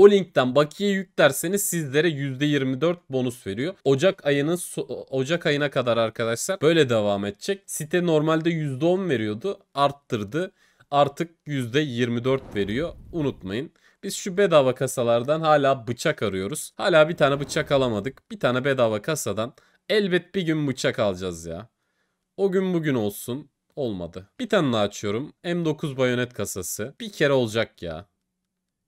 O linkten bakiye yüklerseniz sizlere %24 bonus veriyor. Ocak ayının Ocak ayına kadar arkadaşlar böyle devam edecek. Site normalde %10 veriyordu. Arttırdı. Artık %24 veriyor. Unutmayın. Biz şu bedava kasalardan hala bıçak arıyoruz. Hala bir tane bıçak alamadık. Bir tane bedava kasadan elbet bir gün bıçak alacağız ya. O gün bugün olsun. Olmadı. Bir tane daha açıyorum. M9 bayonet kasası. Bir kere olacak ya.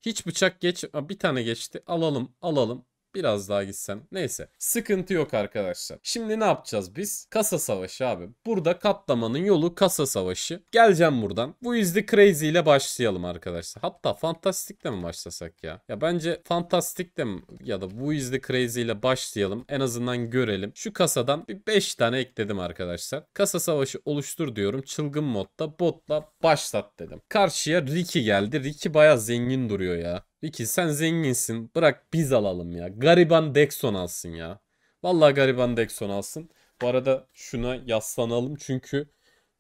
Hiç bıçak geç. Bir tane geçti. Alalım alalım Biraz daha gitsem. Neyse. Sıkıntı yok arkadaşlar. Şimdi ne yapacağız biz? Kasa savaşı abi. Burada katlamanın yolu kasa savaşı. Geleceğim buradan. Bu izli crazy ile başlayalım arkadaşlar. Hatta fantastikle mi başlasak ya? Ya bence fantastikle mi ya da bu izli crazy ile başlayalım. En azından görelim. Şu kasadan bir 5 tane ekledim arkadaşlar. Kasa savaşı oluştur diyorum. Çılgın modda botla başlat dedim. Karşıya Ricky geldi. Ricky baya zengin duruyor ya. İki sen zenginsin. Bırak biz alalım ya. Gariban Dexon alsın ya. Vallahi gariban Dexon alsın. Bu arada şuna yaslanalım çünkü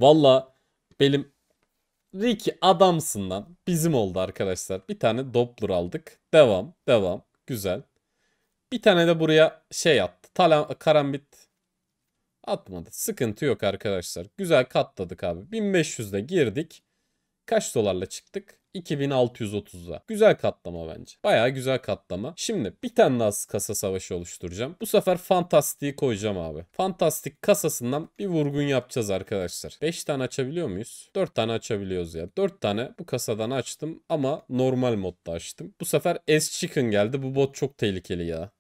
valla benim Ricky adamsın lan. Bizim oldu arkadaşlar. Bir tane Doppler aldık. Devam, devam. Güzel. Bir tane de buraya şey attı. Talan, karambit atmadı. Sıkıntı yok arkadaşlar. Güzel katladık abi. 1500'de girdik kaç dolarla çıktık? 2630'a. Güzel katlama bence. Baya güzel katlama. Şimdi bir tane daha kasa savaşı oluşturacağım. Bu sefer Fantastik'i koyacağım abi. Fantastik kasasından bir vurgun yapacağız arkadaşlar. 5 tane açabiliyor muyuz? 4 tane açabiliyoruz ya. 4 tane bu kasadan açtım ama normal modda açtım. Bu sefer S Chicken geldi. Bu bot çok tehlikeli ya.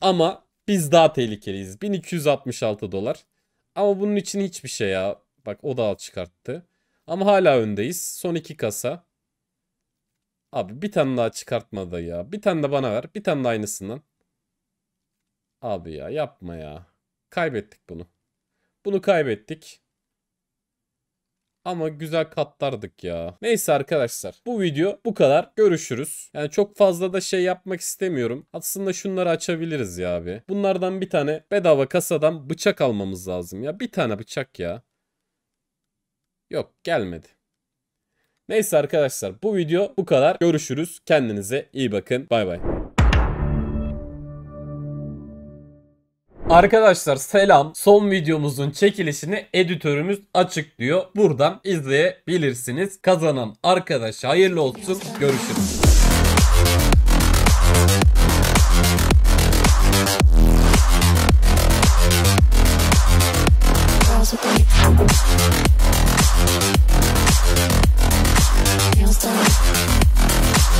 Ama biz daha tehlikeliyiz. 1266 dolar. Ama bunun için hiçbir şey ya. Bak o da al çıkarttı. Ama hala öndeyiz. Son iki kasa. Abi bir tane daha çıkartmadı ya. Bir tane de bana ver. Bir tane de aynısından. Abi ya yapma ya. Kaybettik bunu. Bunu kaybettik. Ama güzel katlardık ya. Neyse arkadaşlar. Bu video bu kadar. Görüşürüz. Yani çok fazla da şey yapmak istemiyorum. Aslında şunları açabiliriz ya abi. Bunlardan bir tane bedava kasadan bıçak almamız lazım ya. Bir tane bıçak ya. Yok gelmedi. Neyse arkadaşlar bu video bu kadar. Görüşürüz. Kendinize iyi bakın. Bay bay. Arkadaşlar selam. Son videomuzun çekilişini editörümüz açıklıyor. Buradan izleyebilirsiniz. Kazanan arkadaş hayırlı olsun. Görüşürüz. Can't stop.